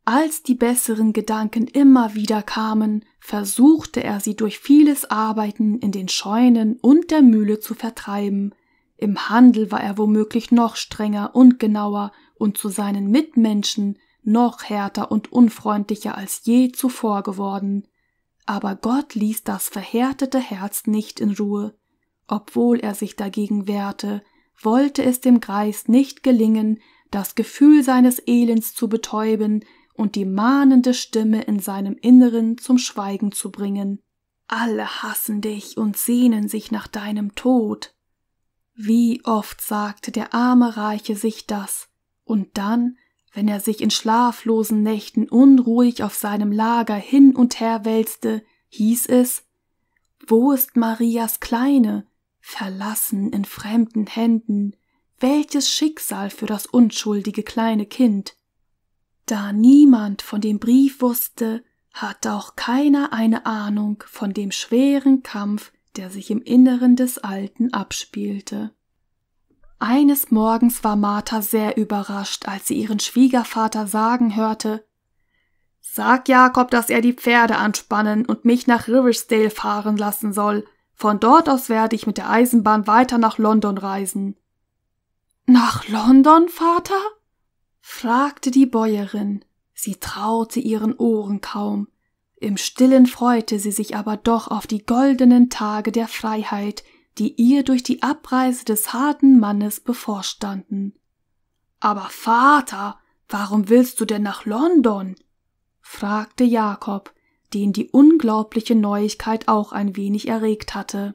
Als die besseren Gedanken immer wieder kamen, versuchte er sie durch vieles Arbeiten in den Scheunen und der Mühle zu vertreiben. Im Handel war er womöglich noch strenger und genauer und zu seinen Mitmenschen noch härter und unfreundlicher als je zuvor geworden. Aber Gott ließ das verhärtete Herz nicht in Ruhe. Obwohl er sich dagegen wehrte, wollte es dem Greis nicht gelingen, das Gefühl seines Elends zu betäuben und die mahnende Stimme in seinem Inneren zum Schweigen zu bringen. Alle hassen dich und sehnen sich nach deinem Tod. Wie oft sagte der arme Reiche sich das, und dann, wenn er sich in schlaflosen Nächten unruhig auf seinem Lager hin und her wälzte, hieß es Wo ist Marias Kleine? Verlassen in fremden Händen, welches Schicksal für das unschuldige kleine Kind. Da niemand von dem Brief wusste, hatte auch keiner eine Ahnung von dem schweren Kampf, der sich im Inneren des Alten abspielte. Eines Morgens war Martha sehr überrascht, als sie ihren Schwiegervater sagen hörte Sag Jakob, dass er die Pferde anspannen und mich nach Riversdale fahren lassen soll. Von dort aus werde ich mit der Eisenbahn weiter nach London reisen. Nach London, Vater? fragte die Bäuerin. Sie traute ihren Ohren kaum. Im stillen freute sie sich aber doch auf die goldenen Tage der Freiheit, die ihr durch die Abreise des harten Mannes bevorstanden. Aber Vater, warum willst du denn nach London? fragte Jakob, den die unglaubliche Neuigkeit auch ein wenig erregt hatte.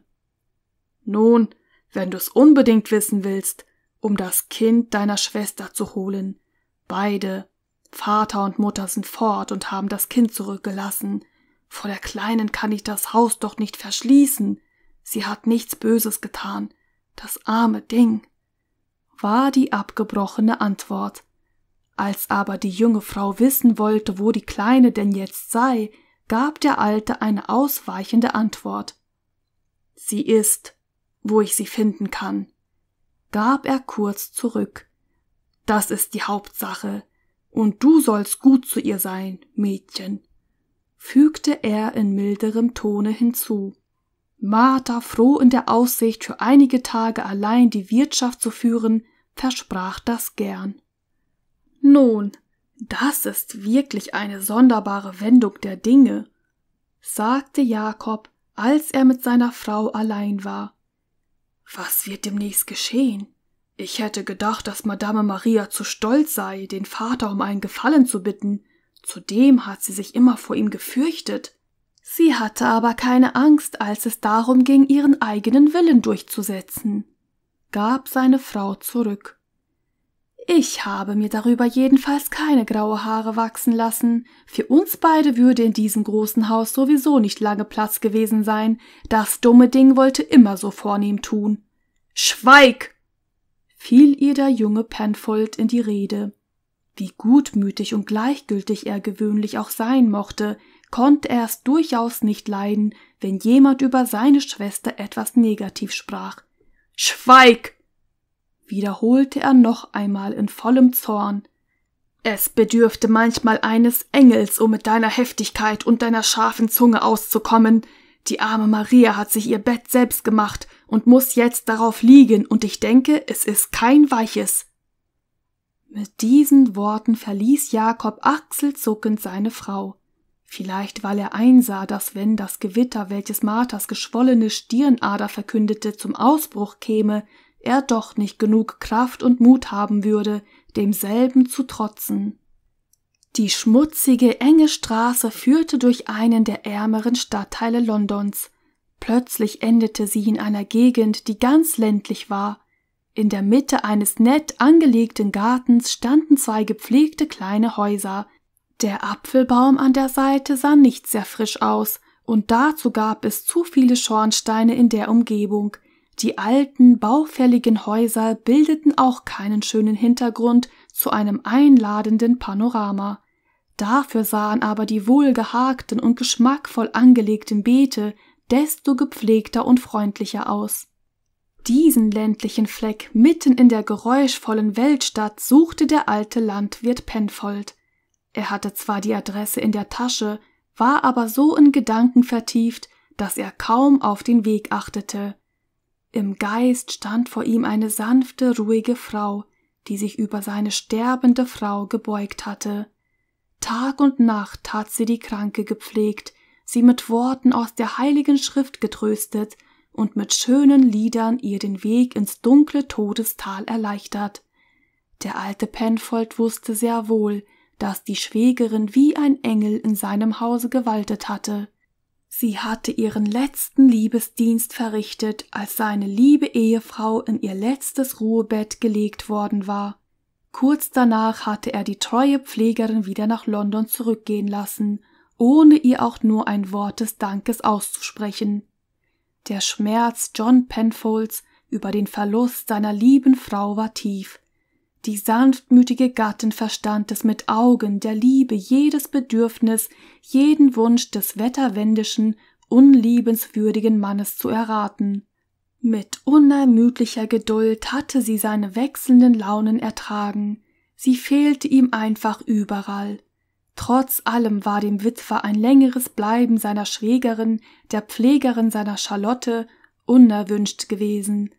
Nun, wenn du's unbedingt wissen willst, um das Kind deiner Schwester zu holen. Beide, Vater und Mutter sind fort und haben das Kind zurückgelassen. Vor der Kleinen kann ich das Haus doch nicht verschließen. Sie hat nichts Böses getan. Das arme Ding. war die abgebrochene Antwort. Als aber die junge Frau wissen wollte, wo die Kleine denn jetzt sei, gab der Alte eine ausweichende Antwort. Sie ist, wo ich sie finden kann, gab er kurz zurück. Das ist die Hauptsache, und du sollst gut zu ihr sein, Mädchen, fügte er in milderem Tone hinzu. Martha, froh in der Aussicht, für einige Tage allein die Wirtschaft zu führen, versprach das gern. Nun, das ist wirklich eine sonderbare Wendung der Dinge, sagte Jakob, als er mit seiner Frau allein war. Was wird demnächst geschehen? Ich hätte gedacht, dass Madame Maria zu stolz sei, den Vater um einen Gefallen zu bitten. Zudem hat sie sich immer vor ihm gefürchtet. Sie hatte aber keine Angst, als es darum ging, ihren eigenen Willen durchzusetzen, gab seine Frau zurück. Ich habe mir darüber jedenfalls keine graue Haare wachsen lassen. Für uns beide würde in diesem großen Haus sowieso nicht lange Platz gewesen sein. Das dumme Ding wollte immer so vornehm tun. Schweig! fiel ihr der junge Penfold in die Rede. Wie gutmütig und gleichgültig er gewöhnlich auch sein mochte, konnte er es durchaus nicht leiden, wenn jemand über seine Schwester etwas negativ sprach. Schweig! wiederholte er noch einmal in vollem Zorn. Es bedürfte manchmal eines Engels, um mit deiner Heftigkeit und deiner scharfen Zunge auszukommen. Die arme Maria hat sich ihr Bett selbst gemacht und muss jetzt darauf liegen, und ich denke, es ist kein weiches. Mit diesen Worten verließ Jakob achselzuckend seine Frau. Vielleicht weil er einsah, dass wenn das Gewitter, welches Marthas geschwollene Stirnader verkündete, zum Ausbruch käme, er doch nicht genug Kraft und Mut haben würde, demselben zu trotzen. Die schmutzige, enge Straße führte durch einen der ärmeren Stadtteile Londons. Plötzlich endete sie in einer Gegend, die ganz ländlich war. In der Mitte eines nett angelegten Gartens standen zwei gepflegte kleine Häuser, der Apfelbaum an der Seite sah nicht sehr frisch aus, und dazu gab es zu viele Schornsteine in der Umgebung. Die alten, baufälligen Häuser bildeten auch keinen schönen Hintergrund zu einem einladenden Panorama. Dafür sahen aber die wohlgehakten und geschmackvoll angelegten Beete desto gepflegter und freundlicher aus. Diesen ländlichen Fleck mitten in der geräuschvollen Weltstadt suchte der alte Landwirt Penfold. Er hatte zwar die Adresse in der Tasche, war aber so in Gedanken vertieft, dass er kaum auf den Weg achtete. Im Geist stand vor ihm eine sanfte, ruhige Frau, die sich über seine sterbende Frau gebeugt hatte. Tag und Nacht hat sie die Kranke gepflegt, sie mit Worten aus der heiligen Schrift getröstet und mit schönen Liedern ihr den Weg ins dunkle Todestal erleichtert. Der alte Penfold wusste sehr wohl, dass die Schwägerin wie ein Engel in seinem Hause gewaltet hatte. Sie hatte ihren letzten Liebesdienst verrichtet, als seine liebe Ehefrau in ihr letztes Ruhebett gelegt worden war. Kurz danach hatte er die treue Pflegerin wieder nach London zurückgehen lassen, ohne ihr auch nur ein Wort des Dankes auszusprechen. Der Schmerz John Penfolds über den Verlust seiner lieben Frau war tief, die sanftmütige Gattin verstand es mit Augen der Liebe jedes Bedürfnis, jeden Wunsch des wetterwendischen, unliebenswürdigen Mannes zu erraten. Mit unermüdlicher Geduld hatte sie seine wechselnden Launen ertragen, sie fehlte ihm einfach überall. Trotz allem war dem Witwer ein längeres Bleiben seiner Schwägerin, der Pflegerin seiner Charlotte, unerwünscht gewesen.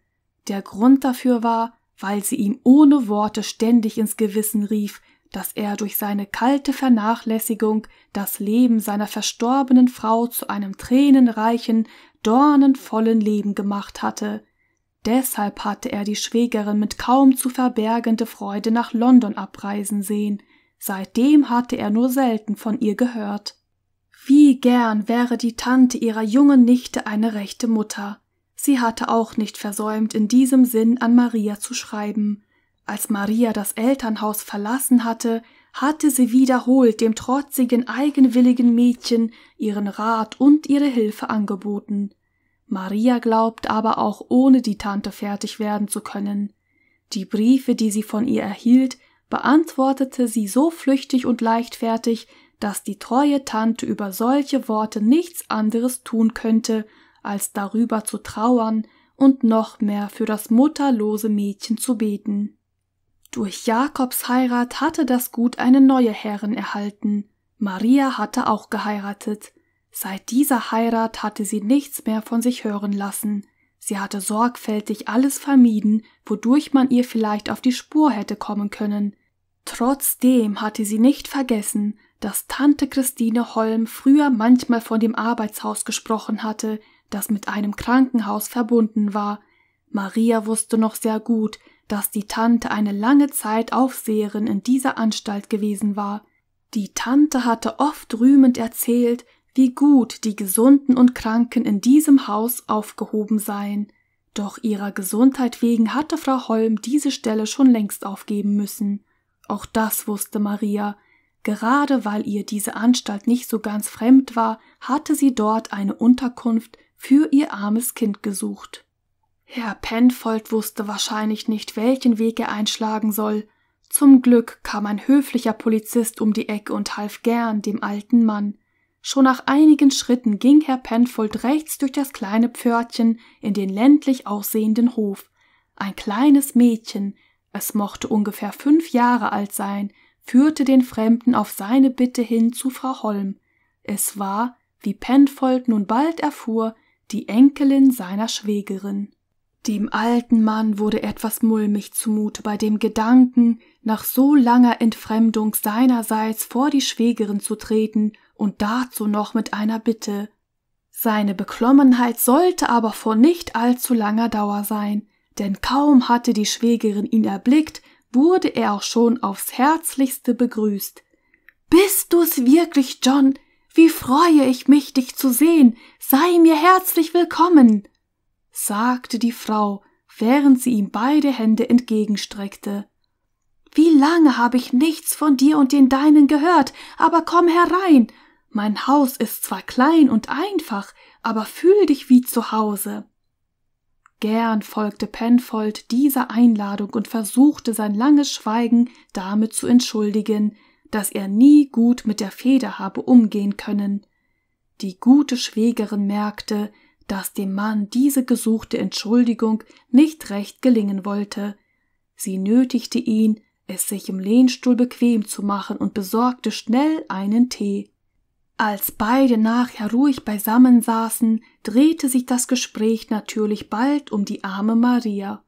Der Grund dafür war, weil sie ihm ohne Worte ständig ins Gewissen rief, dass er durch seine kalte Vernachlässigung das Leben seiner verstorbenen Frau zu einem tränenreichen, dornenvollen Leben gemacht hatte. Deshalb hatte er die Schwägerin mit kaum zu verbergende Freude nach London abreisen sehen, seitdem hatte er nur selten von ihr gehört. Wie gern wäre die Tante ihrer jungen Nichte eine rechte Mutter, Sie hatte auch nicht versäumt, in diesem Sinn an Maria zu schreiben. Als Maria das Elternhaus verlassen hatte, hatte sie wiederholt dem trotzigen, eigenwilligen Mädchen ihren Rat und ihre Hilfe angeboten. Maria glaubt aber auch ohne die Tante fertig werden zu können. Die Briefe, die sie von ihr erhielt, beantwortete sie so flüchtig und leichtfertig, dass die treue Tante über solche Worte nichts anderes tun könnte, als darüber zu trauern und noch mehr für das mutterlose Mädchen zu beten. Durch Jakobs Heirat hatte das Gut eine neue Herrin erhalten. Maria hatte auch geheiratet. Seit dieser Heirat hatte sie nichts mehr von sich hören lassen. Sie hatte sorgfältig alles vermieden, wodurch man ihr vielleicht auf die Spur hätte kommen können. Trotzdem hatte sie nicht vergessen, dass Tante Christine Holm früher manchmal von dem Arbeitshaus gesprochen hatte, das mit einem Krankenhaus verbunden war. Maria wusste noch sehr gut, dass die Tante eine lange Zeit Aufseherin in dieser Anstalt gewesen war. Die Tante hatte oft rühmend erzählt, wie gut die Gesunden und Kranken in diesem Haus aufgehoben seien. Doch ihrer Gesundheit wegen hatte Frau Holm diese Stelle schon längst aufgeben müssen. Auch das wusste Maria. Gerade weil ihr diese Anstalt nicht so ganz fremd war, hatte sie dort eine Unterkunft für ihr armes Kind gesucht. Herr Penfold wusste wahrscheinlich nicht, welchen Weg er einschlagen soll. Zum Glück kam ein höflicher Polizist um die Ecke und half gern dem alten Mann. Schon nach einigen Schritten ging Herr Penfold rechts durch das kleine Pförtchen in den ländlich aussehenden Hof. Ein kleines Mädchen, es mochte ungefähr fünf Jahre alt sein, führte den Fremden auf seine Bitte hin zu Frau Holm. Es war, wie Penfold nun bald erfuhr, die Enkelin seiner Schwägerin. Dem alten Mann wurde etwas mulmig zumute bei dem Gedanken, nach so langer Entfremdung seinerseits vor die Schwägerin zu treten und dazu noch mit einer Bitte. Seine Beklommenheit sollte aber vor nicht allzu langer Dauer sein, denn kaum hatte die Schwägerin ihn erblickt, wurde er auch schon aufs herzlichste begrüßt. Bist du's wirklich, John? Wie freue ich mich, dich zu sehen, sei mir herzlich willkommen, sagte die Frau, während sie ihm beide Hände entgegenstreckte. Wie lange habe ich nichts von dir und den Deinen gehört, aber komm herein. Mein Haus ist zwar klein und einfach, aber fühl dich wie zu Hause. Gern folgte Penfold dieser Einladung und versuchte sein langes Schweigen damit zu entschuldigen, dass er nie gut mit der Feder habe umgehen können. Die gute Schwägerin merkte, dass dem Mann diese gesuchte Entschuldigung nicht recht gelingen wollte. Sie nötigte ihn, es sich im Lehnstuhl bequem zu machen und besorgte schnell einen Tee. Als beide nachher ruhig beisammen saßen, drehte sich das Gespräch natürlich bald um die arme Maria.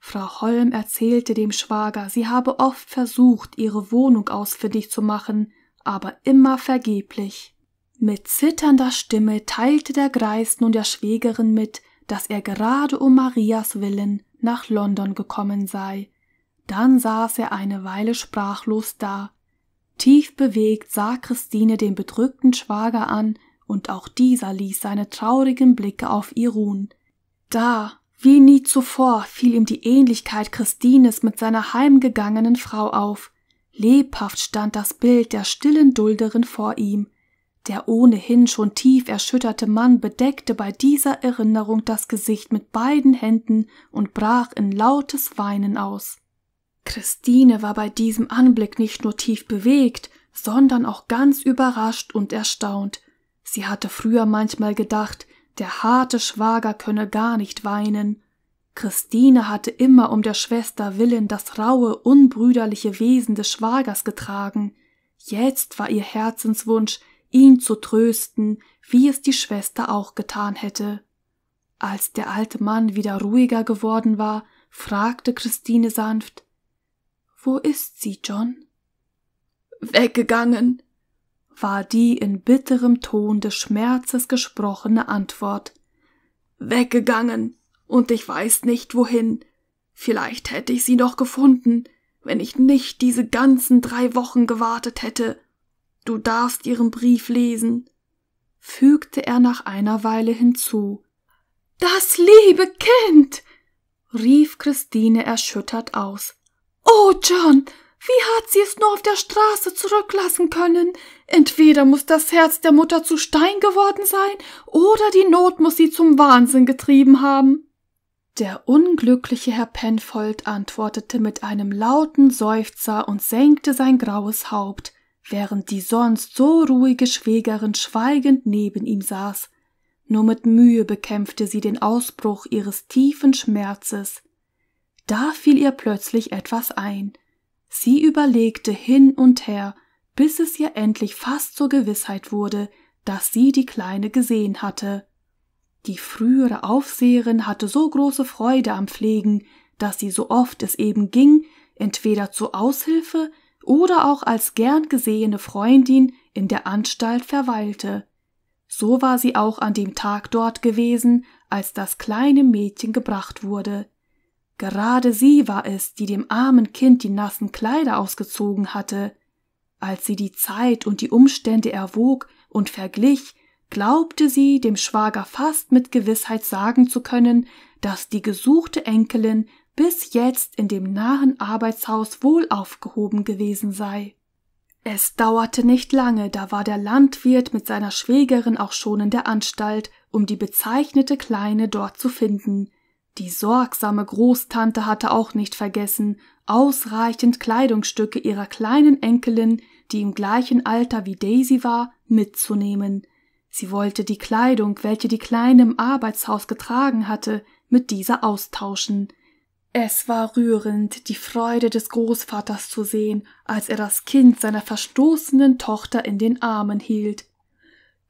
Frau Holm erzählte dem Schwager, sie habe oft versucht, ihre Wohnung ausfindig zu machen, aber immer vergeblich. Mit zitternder Stimme teilte der Greis nun der Schwägerin mit, dass er gerade um Marias Willen nach London gekommen sei. Dann saß er eine Weile sprachlos da. Tief bewegt sah Christine den bedrückten Schwager an, und auch dieser ließ seine traurigen Blicke auf ihr ruhen. Da, wie nie zuvor fiel ihm die Ähnlichkeit Christines mit seiner heimgegangenen Frau auf. Lebhaft stand das Bild der stillen Dulderin vor ihm. Der ohnehin schon tief erschütterte Mann bedeckte bei dieser Erinnerung das Gesicht mit beiden Händen und brach in lautes Weinen aus. Christine war bei diesem Anblick nicht nur tief bewegt, sondern auch ganz überrascht und erstaunt. Sie hatte früher manchmal gedacht, der harte Schwager könne gar nicht weinen, Christine hatte immer um der Schwester willen das raue, unbrüderliche Wesen des Schwagers getragen, jetzt war ihr Herzenswunsch, ihn zu trösten, wie es die Schwester auch getan hätte. Als der alte Mann wieder ruhiger geworden war, fragte Christine sanft Wo ist sie, John? Weggegangen, war die in bitterem Ton des Schmerzes gesprochene Antwort Weggegangen, und ich weiß nicht wohin. Vielleicht hätte ich sie noch gefunden, wenn ich nicht diese ganzen drei Wochen gewartet hätte. Du darfst ihren Brief lesen, fügte er nach einer Weile hinzu. Das liebe Kind. rief Christine erschüttert aus. Oh, John, wie hat sie es nur auf der Straße zurücklassen können? Entweder muss das Herz der Mutter zu Stein geworden sein, oder die Not muss sie zum Wahnsinn getrieben haben. Der unglückliche Herr Penfold antwortete mit einem lauten Seufzer und senkte sein graues Haupt, während die sonst so ruhige Schwägerin schweigend neben ihm saß. Nur mit Mühe bekämpfte sie den Ausbruch ihres tiefen Schmerzes. Da fiel ihr plötzlich etwas ein – Sie überlegte hin und her, bis es ihr endlich fast zur Gewissheit wurde, dass sie die Kleine gesehen hatte. Die frühere Aufseherin hatte so große Freude am Pflegen, dass sie so oft es eben ging, entweder zur Aushilfe oder auch als gern gesehene Freundin in der Anstalt verweilte. So war sie auch an dem Tag dort gewesen, als das kleine Mädchen gebracht wurde. Gerade sie war es, die dem armen Kind die nassen Kleider ausgezogen hatte. Als sie die Zeit und die Umstände erwog und verglich, glaubte sie, dem Schwager fast mit Gewissheit sagen zu können, dass die gesuchte Enkelin bis jetzt in dem nahen Arbeitshaus wohl aufgehoben gewesen sei. Es dauerte nicht lange, da war der Landwirt mit seiner Schwägerin auch schon in der Anstalt, um die bezeichnete Kleine dort zu finden, die sorgsame Großtante hatte auch nicht vergessen, ausreichend Kleidungsstücke ihrer kleinen Enkelin, die im gleichen Alter wie Daisy war, mitzunehmen. Sie wollte die Kleidung, welche die Kleine im Arbeitshaus getragen hatte, mit dieser austauschen. Es war rührend, die Freude des Großvaters zu sehen, als er das Kind seiner verstoßenen Tochter in den Armen hielt.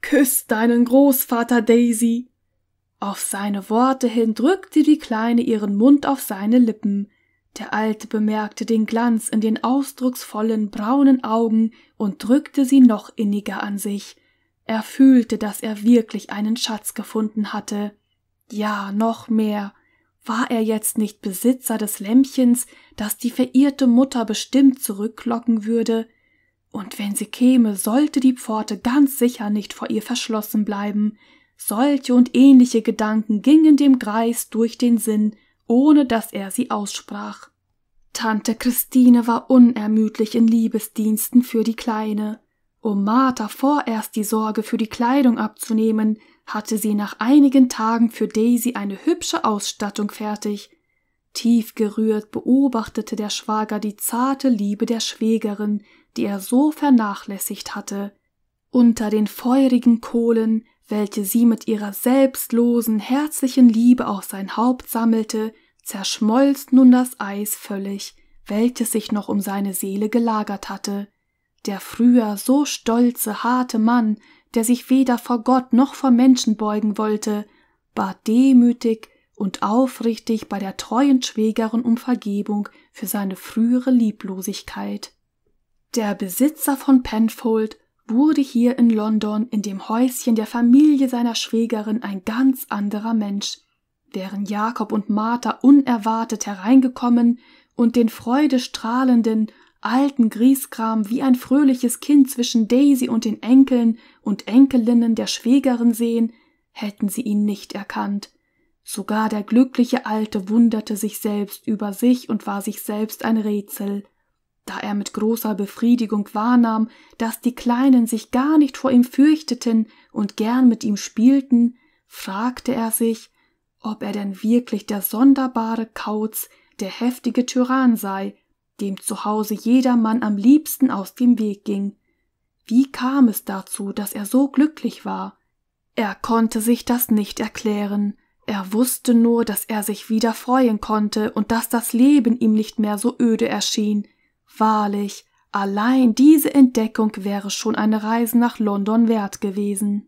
Küss deinen Großvater, Daisy, auf seine Worte hin drückte die Kleine ihren Mund auf seine Lippen. Der Alte bemerkte den Glanz in den ausdrucksvollen braunen Augen und drückte sie noch inniger an sich. Er fühlte, dass er wirklich einen Schatz gefunden hatte. Ja, noch mehr. War er jetzt nicht Besitzer des Lämpchens, das die verirrte Mutter bestimmt zurücklocken würde? Und wenn sie käme, sollte die Pforte ganz sicher nicht vor ihr verschlossen bleiben. Solche und ähnliche Gedanken gingen dem Greis durch den Sinn, ohne dass er sie aussprach. Tante Christine war unermüdlich in Liebesdiensten für die Kleine. Um Martha vorerst die Sorge für die Kleidung abzunehmen, hatte sie nach einigen Tagen für Daisy eine hübsche Ausstattung fertig. Tief gerührt beobachtete der Schwager die zarte Liebe der Schwägerin, die er so vernachlässigt hatte. Unter den feurigen Kohlen, welche sie mit ihrer selbstlosen, herzlichen Liebe auf sein Haupt sammelte, zerschmolz nun das Eis völlig, welches sich noch um seine Seele gelagert hatte. Der früher so stolze, harte Mann, der sich weder vor Gott noch vor Menschen beugen wollte, bat demütig und aufrichtig bei der treuen Schwägerin um Vergebung für seine frühere Lieblosigkeit. Der Besitzer von Penfold wurde hier in London in dem Häuschen der Familie seiner Schwägerin ein ganz anderer Mensch, wären Jakob und Martha unerwartet hereingekommen und den freudestrahlenden, alten Griesgram wie ein fröhliches Kind zwischen Daisy und den Enkeln und Enkelinnen der Schwägerin sehen, hätten sie ihn nicht erkannt. Sogar der glückliche Alte wunderte sich selbst über sich und war sich selbst ein Rätsel da er mit großer Befriedigung wahrnahm, dass die Kleinen sich gar nicht vor ihm fürchteten und gern mit ihm spielten, fragte er sich, ob er denn wirklich der sonderbare Kauz, der heftige Tyrann sei, dem zu Hause jedermann am liebsten aus dem Weg ging. Wie kam es dazu, dass er so glücklich war? Er konnte sich das nicht erklären, er wusste nur, dass er sich wieder freuen konnte und dass das Leben ihm nicht mehr so öde erschien, Wahrlich, allein diese Entdeckung wäre schon eine Reise nach London wert gewesen.